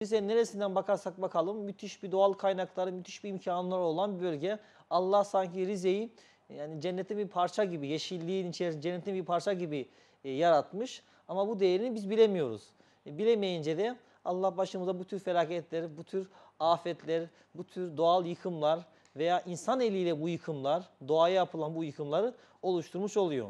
Bize neresinden bakarsak bakalım müthiş bir doğal kaynakları, müthiş bir imkanları olan bir bölge. Allah sanki Rize'yi yani cennetin bir parça gibi, yeşilliğin içerisinde cennetin bir parça gibi e, yaratmış. Ama bu değerini biz bilemiyoruz. E, bilemeyince de Allah başımıza bu tür felaketler, bu tür afetler, bu tür doğal yıkımlar veya insan eliyle bu yıkımlar, doğaya yapılan bu yıkımları oluşturmuş oluyor.